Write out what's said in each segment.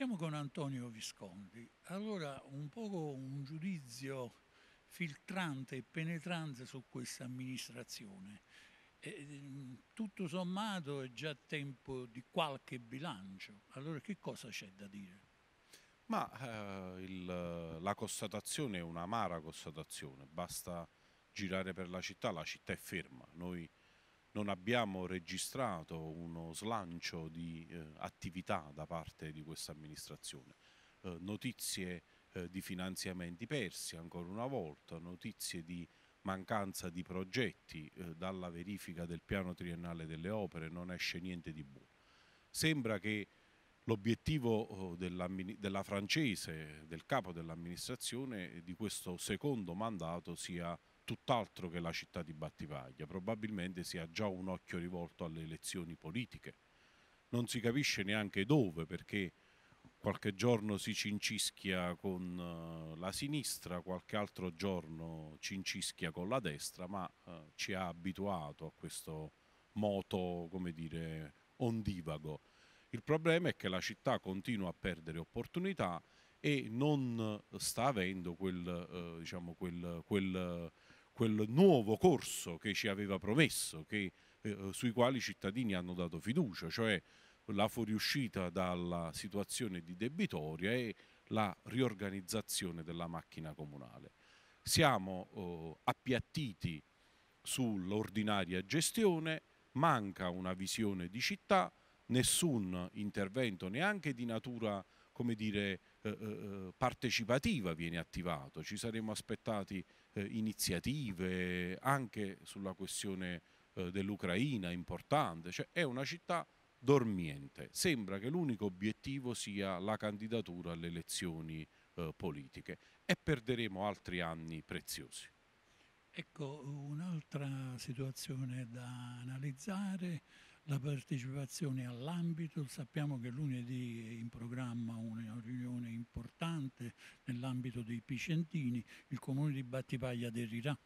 Iniziamo con Antonio Visconti. Allora, un poco un giudizio filtrante e penetrante su questa amministrazione. E, mm, tutto sommato è già tempo di qualche bilancio. Allora, che cosa c'è da dire? Ma eh, il, la constatazione è un'amara constatazione, basta girare per la città, la città è ferma. Noi non abbiamo registrato uno slancio di eh, attività da parte di questa amministrazione. Eh, notizie eh, di finanziamenti persi ancora una volta, notizie di mancanza di progetti eh, dalla verifica del piano triennale delle opere, non esce niente di buono. Sembra che l'obiettivo oh, della, della francese, del capo dell'amministrazione, eh, di questo secondo mandato sia tutt'altro che la città di Battivaglia, probabilmente si ha già un occhio rivolto alle elezioni politiche. Non si capisce neanche dove, perché qualche giorno si cincischia con eh, la sinistra, qualche altro giorno cincischia con la destra, ma eh, ci ha abituato a questo moto, come dire, ondivago. Il problema è che la città continua a perdere opportunità e non sta avendo quel, eh, diciamo, quel, quel quel nuovo corso che ci aveva promesso, che, eh, sui quali i cittadini hanno dato fiducia, cioè la fuoriuscita dalla situazione di debitoria e la riorganizzazione della macchina comunale. Siamo eh, appiattiti sull'ordinaria gestione, manca una visione di città, nessun intervento neanche di natura come dire, eh, eh, eh, partecipativa viene attivato. Ci saremmo aspettati eh, iniziative anche sulla questione eh, dell'Ucraina importante, cioè è una città dormiente. Sembra che l'unico obiettivo sia la candidatura alle elezioni eh, politiche e perderemo altri anni preziosi. Ecco, un'altra situazione da analizzare la partecipazione all'ambito. Sappiamo che lunedì dei Picentini, il comune di Battipaglia aderirà.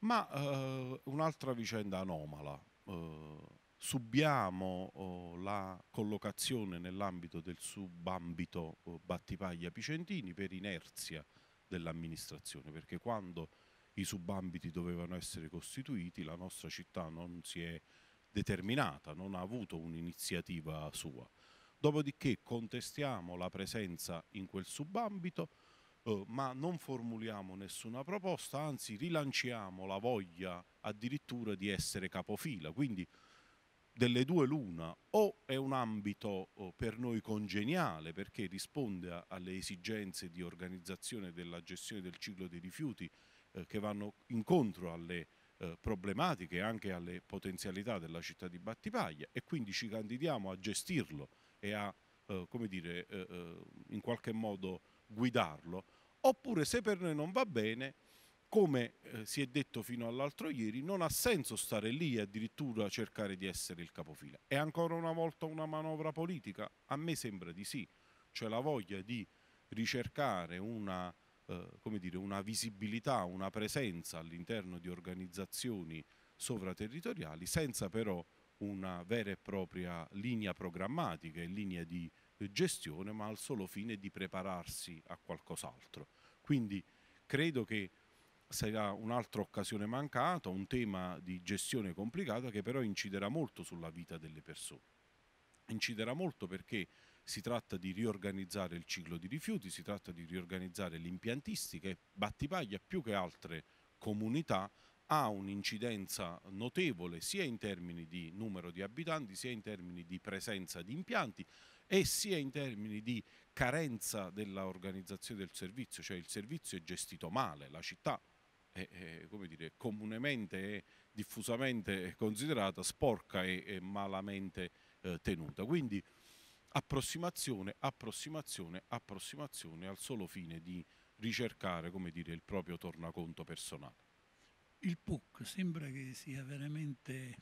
Ma eh, un'altra vicenda anomala. Eh, subiamo oh, la collocazione nell'ambito del subambito oh, Battipaglia Picentini per inerzia dell'amministrazione, perché quando i subambiti dovevano essere costituiti la nostra città non si è determinata, non ha avuto un'iniziativa sua. Dopodiché contestiamo la presenza in quel subambito, eh, ma non formuliamo nessuna proposta, anzi rilanciamo la voglia addirittura di essere capofila. Quindi delle due l'una, o è un ambito oh, per noi congeniale perché risponde alle esigenze di organizzazione della gestione del ciclo dei rifiuti eh, che vanno incontro alle eh, problematiche e anche alle potenzialità della città di Battipaglia e quindi ci candidiamo a gestirlo e a come dire, in qualche modo guidarlo, oppure se per noi non va bene, come eh, si è detto fino all'altro ieri, non ha senso stare lì e addirittura cercare di essere il capofila. È ancora una volta una manovra politica? A me sembra di sì, cioè la voglia di ricercare una, eh, dire, una visibilità, una presenza all'interno di organizzazioni sovraterritoriali senza però una vera e propria linea programmatica e linea di gestione, ma al solo fine di prepararsi a qualcos'altro. Quindi credo che sarà un'altra occasione mancata, un tema di gestione complicata che però inciderà molto sulla vita delle persone. Inciderà molto perché si tratta di riorganizzare il ciclo di rifiuti, si tratta di riorganizzare l'impiantistica e Battipaglia più che altre comunità ha un'incidenza notevole sia in termini di numero di abitanti sia in termini di presenza di impianti, e sia in termini di carenza dell'organizzazione del servizio, cioè il servizio è gestito male, la città è, è come dire, comunemente e diffusamente considerata sporca e, e malamente eh, tenuta. Quindi approssimazione, approssimazione, approssimazione al solo fine di ricercare come dire, il proprio tornaconto personale. Il PUC sembra che sia veramente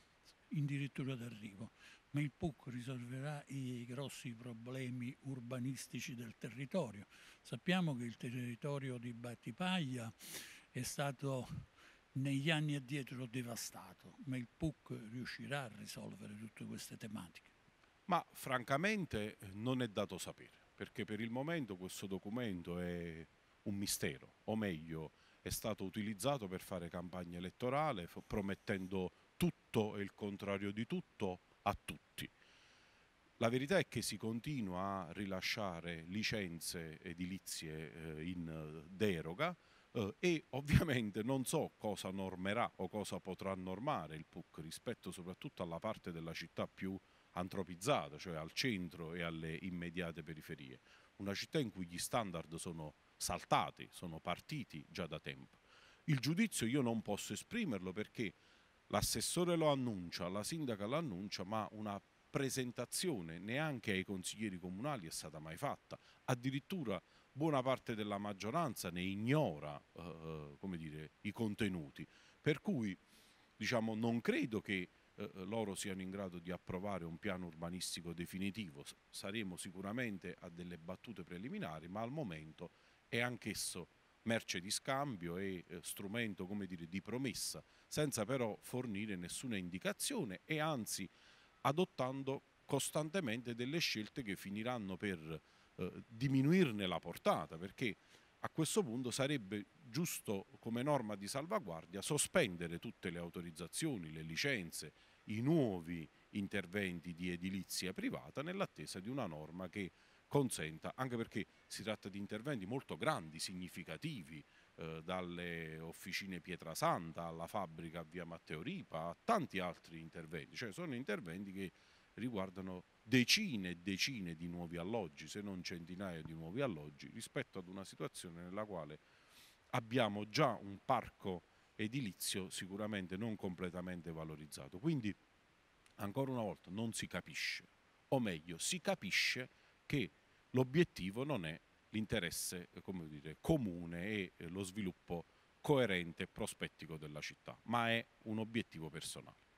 in dirittura d'arrivo ma il PUC risolverà i grossi problemi urbanistici del territorio. Sappiamo che il territorio di Battipaglia è stato negli anni addietro devastato, ma il PUC riuscirà a risolvere tutte queste tematiche? Ma francamente non è dato sapere, perché per il momento questo documento è un mistero, o meglio è stato utilizzato per fare campagna elettorale promettendo tutto e il contrario di tutto a tutti. La verità è che si continua a rilasciare licenze edilizie eh, in eh, deroga eh, e ovviamente non so cosa normerà o cosa potrà normare il PUC rispetto soprattutto alla parte della città più antropizzata, cioè al centro e alle immediate periferie. Una città in cui gli standard sono saltati, sono partiti già da tempo. Il giudizio io non posso esprimerlo perché L'assessore lo annuncia, la sindaca lo annuncia, ma una presentazione neanche ai consiglieri comunali è stata mai fatta. Addirittura buona parte della maggioranza ne ignora eh, dire, i contenuti. Per cui diciamo, non credo che eh, loro siano in grado di approvare un piano urbanistico definitivo. Saremo sicuramente a delle battute preliminari, ma al momento è anch'esso merce di scambio e eh, strumento dire, di promessa, senza però fornire nessuna indicazione e anzi adottando costantemente delle scelte che finiranno per eh, diminuirne la portata, perché a questo punto sarebbe giusto come norma di salvaguardia sospendere tutte le autorizzazioni, le licenze, i nuovi interventi di edilizia privata nell'attesa di una norma che consenta, anche perché si tratta di interventi molto grandi, significativi, eh, dalle officine Pietrasanta alla fabbrica via Matteo Ripa a tanti altri interventi, cioè sono interventi che riguardano decine e decine di nuovi alloggi, se non centinaia di nuovi alloggi, rispetto ad una situazione nella quale abbiamo già un parco edilizio sicuramente non completamente valorizzato. Quindi, ancora una volta, non si capisce, o meglio, si capisce che l'obiettivo non è l'interesse eh, dire, comune e eh, lo sviluppo coerente e prospettico della città, ma è un obiettivo personale.